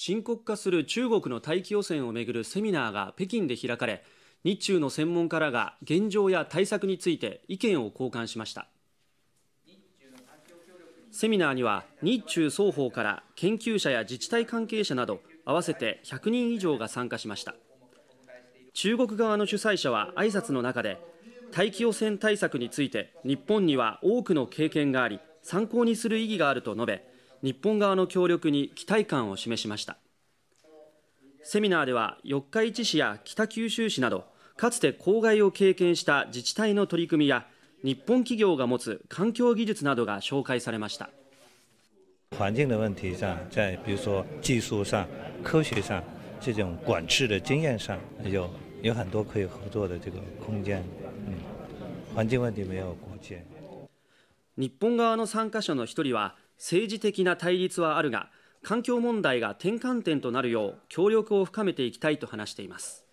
深刻化する中国の大気汚染をめぐるセミナーが北京で開かれ日中の専門家らが現状や対策について意見を交換しましたセミナーには日中双方から研究者や自治体関係者など合わせて100人以上が参加しました中国側の主催者は挨拶の中で大気汚染対策について日本には多くの経験があり参考にする意義があると述べ日本側の協力に期待感を示しましたセミナーでは四日市市や北九州市などかつて公害を経験した自治体の取り組みや日本企業が持つ環境技術などが紹介されました境上，在比如说技上、科学上、这种管制的经验上，有有很多可以合作的这个空间。境没有国界。日本側の参加者の一人は政治的な対立はあるが環境問題が転換点となるよう協力を深めていきたいと話しています